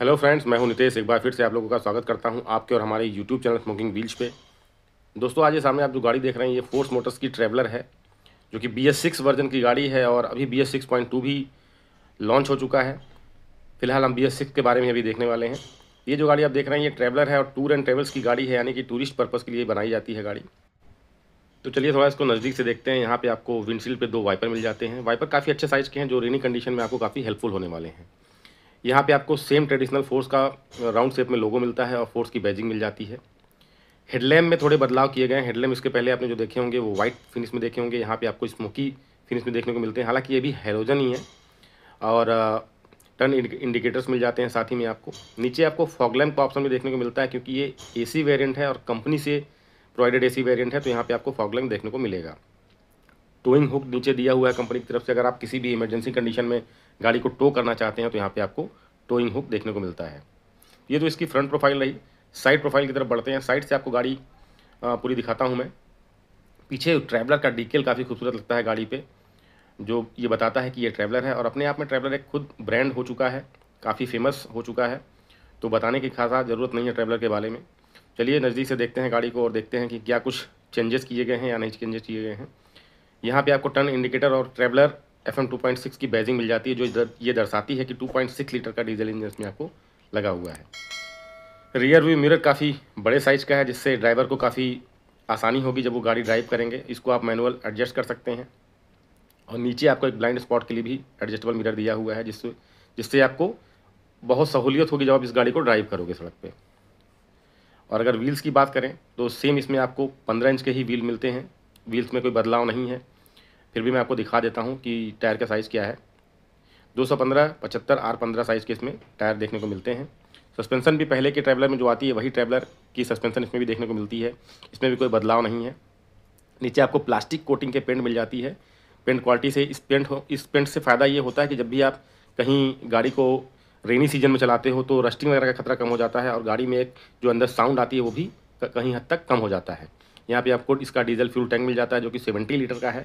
hello friends मैं हूं नितेश एक बार फिर से आप लोगों का स्वागत करता हूं आपके और हमारे यूट्यूब चैनल स्मोकिंग व्हील्स पे दोस्तों आज ये सामने आप जो गाड़ी देख रहे हैं ये फोर्स मोटर्स की ट्रेवलर है जो कि बी एस सिक्स वर्जन की गाड़ी है और अभी B S six point two भी लॉन्च हो चुका है फिलहाल हम बी एस सिक्स के बारे में अभी देखने वाले हैं ये जो गाड़ी आप देख रहे हैं ये ट्रैवलर है और टूर एंड ट्रेवल्स की गाड़ी है यानी कि टूरिस्ट पर्पज़ के लिए बनाई जाती है गाड़ी तो चलिए थोड़ा इसको नज़दीक से देखते हैं यहाँ पे आपको विंडशील्ड पे दो वाइपर मिल जाते हैं वाइपर काफ़ी अच्छे साइज़ के हैं जो रेनी कंडीशन में आपको काफ़ी हेल्पफुल होने वाले हैं यहाँ पे आपको सेम ट्रेडिशनल फोर्स का राउंड uh, शेप में लोगो मिलता है और फोर्स की बैजिंग मिल जाती है हेडलैम्प में थोड़े बदलाव किए गए हैं हेडलैम्प इसके पहले आपने जो देखे होंगे वो व्हाइट फिनिश में देखे होंगे यहाँ पे आपको स्मोकी फिनिश में देखने को मिलते हैं हालांकि ये भी हेलोजन ही है और टर्न uh, इंडिकेटर्स मिल जाते हैं साथ ही में आपको नीचे आपको फॉगलैम्प का ऑप्शन भी देखने को मिलता है क्योंकि ये ए सी है और कंपनी से प्रोवाइडेड एसी वेरिएंट है तो यहाँ पे आपको फॉगलैम्प देखने को मिलेगा टोइंग हुक नीचे दिया हुआ है कंपनी की तरफ से अगर आप किसी भी इमरजेंसी कंडीशन में गाड़ी को टो करना चाहते हैं तो यहाँ पे आपको टोइंग हुक देखने को मिलता है ये तो इसकी फ्रंट प्रोफाइल रही साइड प्रोफाइल की तरफ बढ़ते हैं साइड से आपको गाड़ी पूरी दिखाता हूँ मैं पीछे ट्रैवलर का डिकेल काफ़ी खूबसूरत लगता है गाड़ी पर जो ये बताता है कि ये ट्रैवलर है और अपने आप में ट्रैवलर एक खुद ब्रांड हो चुका है काफ़ी फेमस हो चुका है तो बताने की खासा ज़रूरत नहीं है ट्रैवलर के बारे में चलिए नज़दीक से देखते हैं गाड़ी को और देखते हैं कि क्या कुछ चेंजेस किए गए हैं या नहीं चेंजेस किए गए हैं यहाँ पे आपको टर्न इंडिकेटर और Traveller F M two point six की बैजिंग मिल जाती है जो दर, ये दर्शाती है कि टू पॉइंट सिक्स लीटर का डीजल इंजन इसमें आपको लगा हुआ है रियर व्यू मिरर काफ़ी बड़े साइज का है जिससे ड्राइवर को काफ़ी आसानी होगी जब वो गाड़ी ड्राइव करेंगे इसको आप मैनुअल एडजस्ट कर सकते हैं और नीचे आपको एक ब्लाइंड स्पॉट के लिए भी एडजस्टेबल मिरर दिया हुआ है जिससे जिससे आपको बहुत सहूलियत होगी जब आप इस गाड़ी को ड्राइव करोगे सड़क पर और अगर व्हील्स की बात करें तो सेम इसमें आपको पंद्रह इंच के ही व्हील मिलते हैं व्हील्स में कोई बदलाव नहीं है फिर भी मैं आपको दिखा देता हूँ कि टायर का साइज़ क्या है 215 पचहत्तर आर 15 साइज़ के इसमें टायर देखने को मिलते हैं सस्पेंसन भी पहले के ट्रैवलर में जो आती है वही ट्रैवलर की सस्पेंसन इसमें भी देखने को मिलती है इसमें भी कोई बदलाव नहीं है नीचे आपको प्लास्टिक कोटिंग के पेंट मिल जाती है पेंट क्वालिटी से इस पेंट हो इस पेंट से फ़ायदा ये होता है कि जब भी आप कहीं गाड़ी को रेनी सीजन में चलाते हो तो रस्टिंग वगैरह का खतरा कम हो जाता है और गाड़ी में एक जो अंदर साउंड आती है वो भी कहीं हद तक कम हो जाता है यहाँ पे आपको इसका डीजल फ्यूल टैंक मिल जाता है जो कि 70 लीटर का है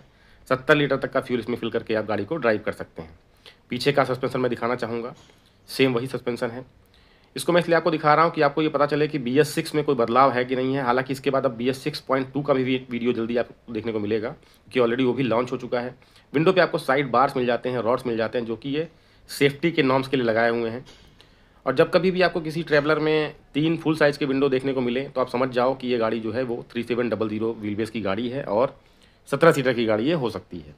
सत्तर लीटर तक का फ्यूल इसमें फिल करके आप गाड़ी को ड्राइव कर सकते हैं पीछे का सस्पेंसन मैं दिखाना चाहूँगा सेम वही सस्पेंसन है इसको मैं इसलिए आपको दिखा रहा हूँ कि आपको ये पता चले कि बी एस सिक्स में कोई बदलाव है कि नहीं है हालांकि इसके बाद अब B S six point two का भी वीडियो जल्दी आपको देखने को मिलेगा कि ऑलरेडी वो भी लॉन्च हो चुका है विंडो पे आपको साइड बार्स मिल जाते हैं रॉड्स मिल जाते हैं जो कि ये सेफ्टी के नॉर्म्स के लिए लगाए हुए हैं और जब कभी भी आपको किसी ट्रैवलर में तीन फुल साइज़ के विंडो देखने को मिले तो आप समझ जाओ कि ये गाड़ी जो है वो three seven double zero wheel base की गाड़ी है और सत्रह सीटर की गाड़ी ये हो सकती है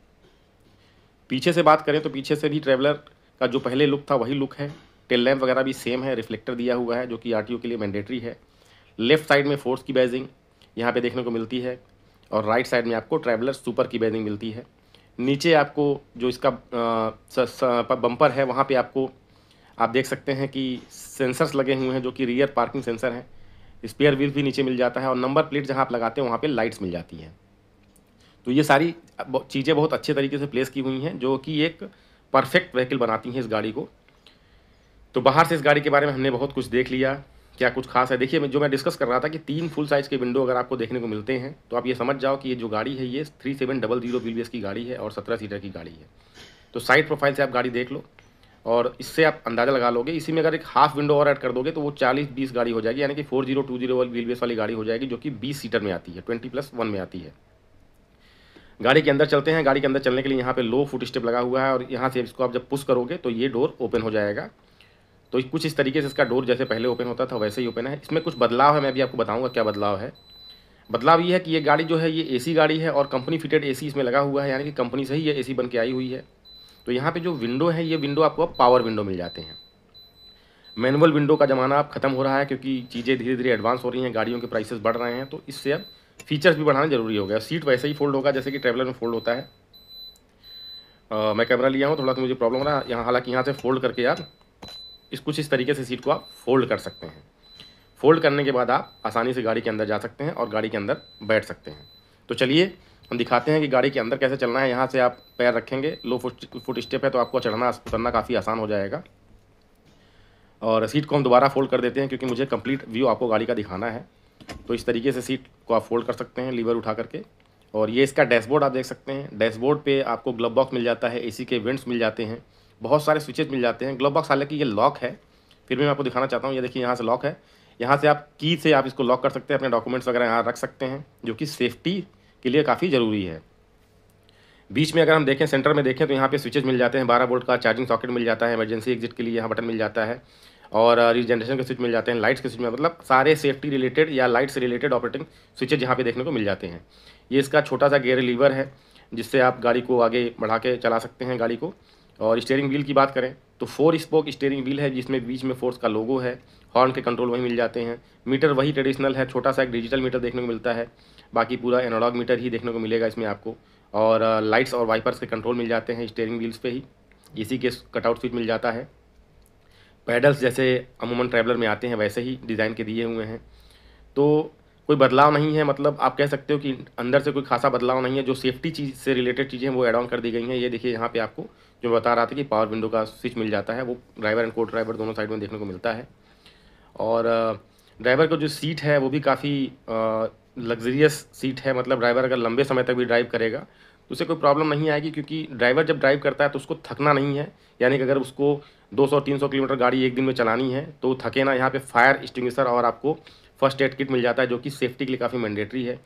पीछे से बात करें तो पीछे से भी ट्रेवलर का जो पहले लुक था वही लुक है टेल लैंप वगैरह भी सेम है रिफ्लेक्टर दिया हुआ है जो कि आर के लिए मैंडेटरी है लेफ्ट साइड में फोर्स की बैजिंग यहाँ पे देखने को मिलती है और राइट साइड में आपको ट्रैवलर सुपर की बैजिंग मिलती है नीचे आपको जो इसका बम्पर है वहाँ पर आपको आप देख सकते हैं कि सेंसर्स लगे हुए हैं जो कि रियर पार्किंग सेंसर हैं स्पेयर व्हील भी नीचे मिल जाता है और नंबर प्लेट जहाँ आप लगाते हैं वहाँ पे लाइट्स मिल जाती हैं तो ये सारी चीज़ें बहुत अच्छे तरीके से प्लेस की हुई हैं जो कि एक परफेक्ट व्हीकल बनाती हैं इस गाड़ी को तो बाहर से इस गाड़ी के बारे में हमने बहुत कुछ देख लिया क्या कुछ खास है देखिए जो मैं डिस्कस कर रहा था कि तीन फुल साइज़ के विंडो अगर आपको देखने को मिलते हैं तो आप ये समझ जाओ कि ये जो गाड़ी है ये थ्री सेवन डबल जीरो वी की गाड़ी है और सत्रह सीटर की गाड़ी है तो साइड प्रोफाइल से आप गाड़ी देख लो और इससे आप अंदाज़ा लगा लोगे इसी में अगर एक हाफ विंडो और ऐड कर दोगे तो वो चालीस बीस गाड़ी हो जाएगी यानी कि फोर जीरो टू जीरो वाली वाली गाड़ी हो जाएगी जो कि बीस सीटर में आती है ट्वेंटी प्लस वन में आती है गाड़ी के अंदर चलते हैं गाड़ी के अंदर चलने के लिए यहाँ पे लो फुट स्टेप लगा हुआ है और यहाँ से इसको आप जब पुश करोगे तो ये डोर ओपन हो जाएगा तो कुछ इस तरीके से इसका डोर जैसे पहले ओपन होता था वैसे ही ओपन है इसमें कुछ बदलाव है मैं भी आपको बताऊँगा क्या बदलाव है बदलाव ये है कि ये गाड़ी जो है ये ए गाड़ी है और कंपनी फिटेड ए इसमें लगा हुआ है यानी कि कंपनी से ही ये ए बन के आई हुई है तो यहाँ पे जो विंडो है ये विंडो आपको पावर विंडो मिल जाते हैं मैनुअल विंडो का ज़माना अब खत्म हो रहा है क्योंकि चीज़ें धीरे धीरे एडवांस हो रही हैं गाड़ियों के प्राइसेस बढ़ रहे हैं तो इससे अब फीचर्स भी बढ़ाना ज़रूरी हो गया सीट वैसे ही फोल्ड होगा जैसे कि ट्रेवलर में फोल्ड होता है आ, मैं कैमरा लिया हूँ थोड़ा सा मुझे प्रॉब्लम हो रहा है यहाँ हालांकि यहाँ से फोल्ड करके आप इस कुछ इस तरीके से सीट को आप फोल्ड कर सकते हैं फोल्ड करने के बाद आप आसानी से गाड़ी के अंदर जा सकते हैं और गाड़ी के अंदर बैठ सकते हैं तो चलिए हम दिखाते हैं कि गाड़ी के अंदर कैसे चलना है यहाँ से आप पैर रखेंगे लो फुट फुट स्टेप है तो आपको चढ़ना उतरना काफ़ी आसान हो जाएगा और सीट को हम दोबारा फोल्ड कर देते हैं क्योंकि मुझे कंप्लीट व्यू आपको गाड़ी का दिखाना है तो इस तरीके से सीट को आप फोल्ड कर सकते हैं लीवर उठा करके और ये इसका डैशबोर्ड आप देख सकते हैं डैशबोर्ड पे आपको ग्लब बॉक्स मिल जाता है एसी के वेंट्स मिल जाते हैं बहुत सारे स्विचेज मिल जाते हैं ग्लब बॉक्स हालांकि ये लॉक है फिर भी मैं आपको दिखाना चाहता हूँ ये देखिए यहाँ से लॉक है यहाँ से आप की से आप इसको लॉक कर सकते हैं अपने डॉक्यूमेंट्स वगैरह यहाँ रख सकते हैं जो कि सेफ्टी के लिए काफ़ी ज़रूरी है बीच में अगर हम देखें सेंटर में देखें तो यहाँ पे स्विचेज मिल जाते हैं बारह वोल्ट का चार्जिंग सॉकेट मिल जाता है इमरजेंसी एग्जिट के लिए यहाँ बटन मिल जाता है और रीजनरेशन uh, के स्विच मिल जाते हैं लाइट्स के स्विच में मतलब सारे सेफ्टी रिलेटेड या लाइट्स से रिलेटेड ऑपरेटिंग स्विचेज यहाँ पे देखने को मिल जाते हैं ये इसका छोटा सा गेयर लीवर है जिससे आप गाड़ी को आगे बढ़ा के चला सकते हैं गाड़ी को और स्टेयरिंग व्हील की बात करें तो फोर स्पोक स्टेयरिंग व्हील है जिसमें बीच में फोर्स का लोगो है हॉर्न के कंट्रोल वहीं मिल जाते हैं मीटर वही ट्रेडिशनल है छोटा सा एक डिजिटल मीटर देखने को मिलता है बाकी पूरा एनालॉग मीटर ही देखने को मिलेगा इसमें आपको और लाइट्स uh, और वाइपर्स के कंट्रोल मिल जाते हैं स्टेयरिंग व्हील्स पे ही इसी के कटआउट स्विच मिल जाता है पैडल्स जैसे अमूमन ट्रैवलर में आते हैं वैसे ही डिज़ाइन के दिए हुए हैं तो कोई बदलाव नहीं है मतलब आप कह सकते हो कि अंदर से कोई खासा बदलाव नहीं है जो सेफ्टी चीज़ से रिलेटेड चीज़ें हैं वो एड ऑन कर दी गई हैं ये देखिए यहाँ पे आपको जो बता रहा था कि पावर विंडो का स्विच मिल जाता है वो ड्राइवर एंड को ड्राइवर दोनों साइड में देखने को मिलता है और ड्राइवर का जो सीट है वो भी काफ़ी लग्जरियस सीट है मतलब ड्राइवर अगर लंबे समय तक भी ड्राइव करेगा तो उसे कोई प्रॉब्लम नहीं आएगी क्योंकि ड्राइवर जब ड्राइव करता है तो उसको थकना नहीं है यानी कि अगर उसको 200-300 किलोमीटर गाड़ी एक दिन में चलानी है तो थके ना यहाँ पे फायर एक्सटिंग्विशर और आपको फर्स्ट एड किट मिल जाता है जो कि सेफ्टी के लिए काफ़ी मैंडेटरी है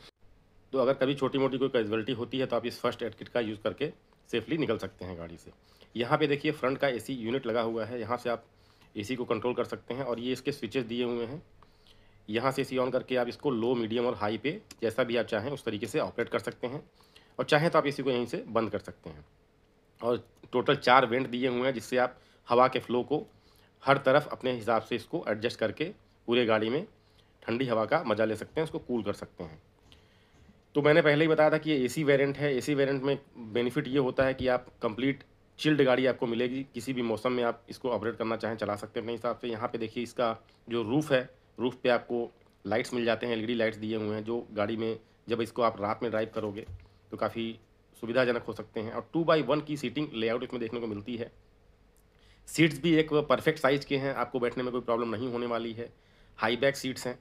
तो अगर कभी छोटी मोटी कोई कैजुअलिटी होती है तो आप इस फर्स्ट एड किट का यूज़ करके सेफली निकल सकते हैं गाड़ी से यहाँ पे देखिए फ्रंट का एसी यूनिट लगा हुआ है यहाँ से आप एसी को कंट्रोल कर सकते हैं और ये इसके स्विचेस दिए हुए हैं यहाँ से एसी ऑन करके आप इसको लो मीडियम और हाई पे जैसा भी आप चाहें उस तरीके से ऑपरेट कर सकते हैं और चाहें तो आप एसी को यहीं से बंद कर सकते हैं और टोटल चार वेंट दिए हुए हैं जिससे आप हवा के फ्लो को हर तरफ अपने हिसाब से इसको एडजस्ट करके पूरे गाड़ी में ठंडी हवा का मज़ा ले सकते हैं उसको कूल कर सकते हैं तो मैंने पहले ही बताया था कि ये एसी वेरिएंट है एसी वेरिएंट में बेनिफिट ये होता है कि आप कंप्लीट चिल्ड गाड़ी आपको मिलेगी किसी भी मौसम में आप इसको ऑपरेट करना चाहें चला सकते हैं अपने हिसाब से यहाँ पे देखिए इसका जो रूफ़ है रूफ़ पे आपको लाइट्स मिल जाते हैं एल लाइट्स e दिए हुए हैं जो गाड़ी में जब इसको आप रात में ड्राइव करोगे तो काफ़ी सुविधाजनक हो सकते हैं और टू बाई वन की सीटिंग लेआउट इसमें देखने को मिलती है सीट्स भी एक परफेक्ट साइज़ के हैं आपको बैठने में कोई प्रॉब्लम नहीं होने वाली है हाई बैक सीट्स हैं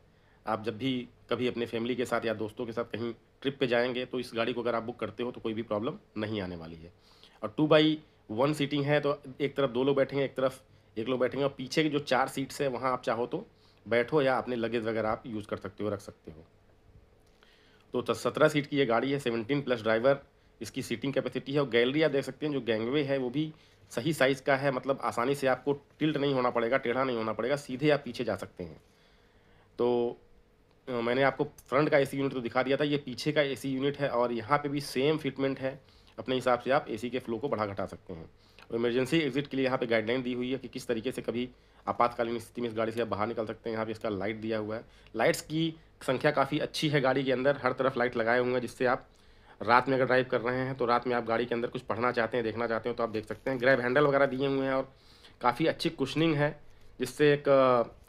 आप जब भी कभी अपने फैमिली के साथ या दोस्तों के साथ कहीं ट्रिप पे जाएंगे तो इस गाड़ी को अगर आप बुक करते हो तो कोई भी प्रॉब्लम नहीं आने वाली है और टू बाई वन सीटिंग है तो एक तरफ दो लोग बैठेंगे एक तरफ एक लोग बैठेंगे और पीछे की जो चार सीट्स हैं वहाँ आप चाहो तो बैठो या अपने लगेज वगैरह आप यूज़ कर सकते हो रख सकते हो तो सत्रह सीट की ये गाड़ी है सेवनटीन प्लस ड्राइवर इसकी सीटिंग कैपेसिटी है और गैलरी आप देख सकते हैं जो गैंगवे है वो भी सही साइज़ का है मतलब आसानी से आपको टिल्ट नहीं होना पड़ेगा टेढ़ा नहीं होना पड़ेगा सीधे आप पीछे जा सकते हैं तो मैंने आपको फ्रंट का एसी यूनिट तो दिखा दिया था ये पीछे का एसी यूनिट है और यहाँ पे भी सेम फिटमेंट है अपने हिसाब से आप एसी के फ्लो को बढ़ा घटा सकते हैं और इमरजेंसी एग्जिट के लिए यहाँ पे गाइडलाइन दी हुई है कि किस तरीके से कभी आपातकालीन स्थिति में इस गाड़ी से आप बाहर निकल सकते हैं यहाँ पर इसका लाइट दिया हुआ है लाइट्स की संख्या काफ़ी अच्छी है गाड़ी के अंदर हर तरफ लाइट लगाए हुए हैं जिससे आप रात में अगर ड्राइव कर रहे हैं तो रात में आप गाड़ी के अंदर कुछ पढ़ना चाहते हैं देखना चाहते हैं तो आप देख सकते हैं ग्रैब हैंडल वगैरह दिए हुए हैं और काफ़ी अच्छी कुशनिंग है जिससे एक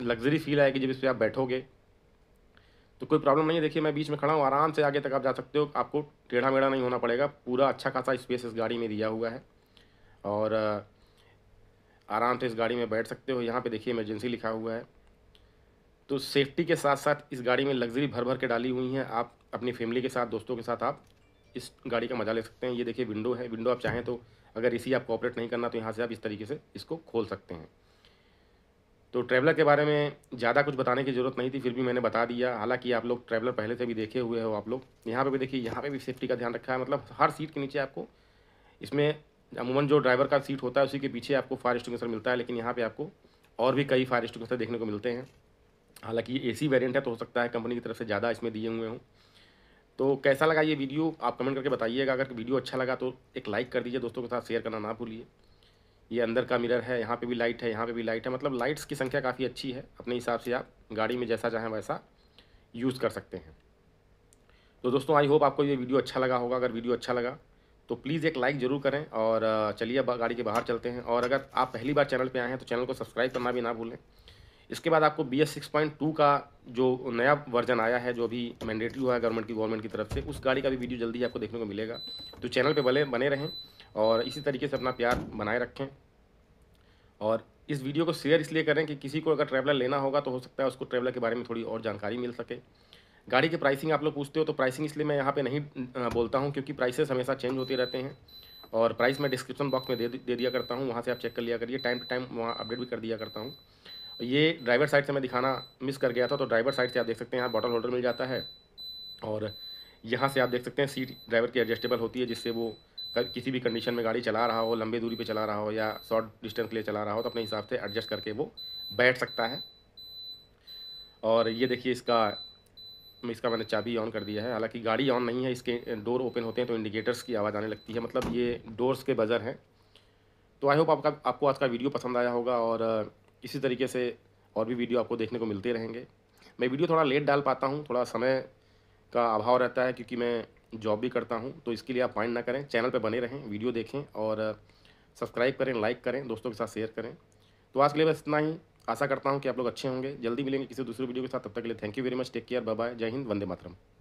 लग्जरी फील आएगी जब इस पर आप बैठोगे तो कोई प्रॉब्लम नहीं है देखिए मैं बीच में खड़ा हूँ आराम से आगे तक आप जा सकते हो आपको टेढ़ा मेढ़ा नहीं होना पड़ेगा पूरा अच्छा खासा स्पेस इस गाड़ी में दिया हुआ है और आराम से इस गाड़ी में बैठ सकते हो यहाँ पे देखिए इमरजेंसी लिखा हुआ है तो सेफ्टी के साथ साथ इस गाड़ी में लग्जरी भर भर के डाली हुई हैं आप अपनी फैमिली के साथ दोस्तों के साथ आप इस गाड़ी का मज़ा ले सकते हैं ये देखिए विंडो है विंडो आप चाहें तो अगर इसी आपको ऑपरेट नहीं करना तो यहाँ से आप इस तरीके से इसको खोल सकते हैं तो ट्रैवलर के बारे में ज़्यादा कुछ बताने की ज़रूरत नहीं थी फिर भी मैंने बता दिया हालांकि आप लोग ट्रैवलर पहले से भी देखे हुए हो आप लोग यहाँ पे भी देखिए यहाँ पे भी सेफ्टी का ध्यान रखा है मतलब हर सीट के नीचे आपको इसमें अमूमन जो ड्राइवर का सीट होता है उसी के पीछे आपको फायर एक्सटिंग्विशर मिलता है लेकिन यहाँ पर आपको और भी कई फायर एक्सटिंग्विशर देखने को मिलते हैं हालाँकि ये ए सी है तो हो सकता है कंपनी की तरफ से ज़्यादा इसमें दिए हुए हों तो कैसा लगा ये वीडियो आप कमेंट करके बताइएगा अगर वीडियो अच्छा लगा तो एक लाइक कर दीजिए दोस्तों के साथ शेयर करना ना भूलिए ये अंदर का मिरर है यहाँ पे भी लाइट है यहाँ पे भी लाइट है मतलब लाइट्स की संख्या काफ़ी अच्छी है अपने हिसाब से आप गाड़ी में जैसा चाहें वैसा यूज़ कर सकते हैं तो दोस्तों आई होप आपको ये वीडियो अच्छा लगा होगा अगर वीडियो अच्छा लगा तो प्लीज़ एक लाइक ज़रूर करें और चलिए अब गाड़ी के बाहर चलते हैं और अगर आप पहली बार चैनल पर आए हैं तो चैनल को सब्सक्राइब करना भी ना भूलें इसके बाद आपको B S six point two का जो नया वर्जन आया है जो अभी मैंडेटरी हुआ है गवर्नमेंट की गवर्नमेंट की तरफ से उस गाड़ी का भी वीडियो जल्दी आपको देखने को मिलेगा तो चैनल पर बने बने रहें और इसी तरीके से अपना प्यार बनाए रखें और इस वीडियो को शेयर इसलिए करें कि किसी को अगर ट्रैवलर लेना होगा तो हो सकता है उसको ट्रैवलर के बारे में थोड़ी और जानकारी मिल सके गाड़ी की प्राइसिंग आप लोग पूछते हो तो प्राइसिंग इसलिए मैं यहाँ पे नहीं बोलता हूँ क्योंकि प्राइसेस हमेशा चेंज होते रहते हैं और प्राइस मैं डिस्क्रिप्शन बॉक्स में दे दे दिया करता हूँ वहाँ से आप चेक कर लिया करिए टाइम टू टाइम वहाँ अपडेट भी कर दिया करता हूँ ये ड्राइवर साइड से मैं दिखाना मिस कर गया था तो ड्राइवर साइड से आप देख सकते हैं यहाँ बॉटल होल्डर मिल जाता है और यहाँ से आप देख सकते हैं सीट ड्राइवर की एडजस्टेबल होती है जिससे वो किसी भी कंडीशन में गाड़ी चला रहा हो लंबी दूरी पे चला रहा हो या शॉर्ट डिस्टेंस के लिए चला रहा हो तो अपने हिसाब से एडजस्ट करके वो बैठ सकता है और ये देखिए इसका इसका मैंने चाबी ऑन कर दिया है हालांकि गाड़ी ऑन नहीं है इसके डोर ओपन होते हैं तो इंडिकेटर्स की आवाज़ आने लगती है मतलब ये डोर्स के बजर हैं तो आई होप आपका आपको आज का वीडियो पसंद आया होगा और इसी तरीके से और भी वीडियो आपको देखने को मिलते रहेंगे मैं वीडियो थोड़ा लेट डाल पाता हूँ थोड़ा समय का अभाव रहता है क्योंकि मैं जॉब भी करता हूँ तो इसके लिए आप माइंड ना करें चैनल पर बने रहें वीडियो देखें और सब्सक्राइब करें लाइक करें दोस्तों के साथ शेयर करें तो आज के लिए बस इतना ही आशा करता हूँ कि आप लोग अच्छे होंगे जल्दी मिलेंगे किसी दूसरे वीडियो के साथ तब तक के लिए thank you very much take care bye जय हिंद वंदे मातरम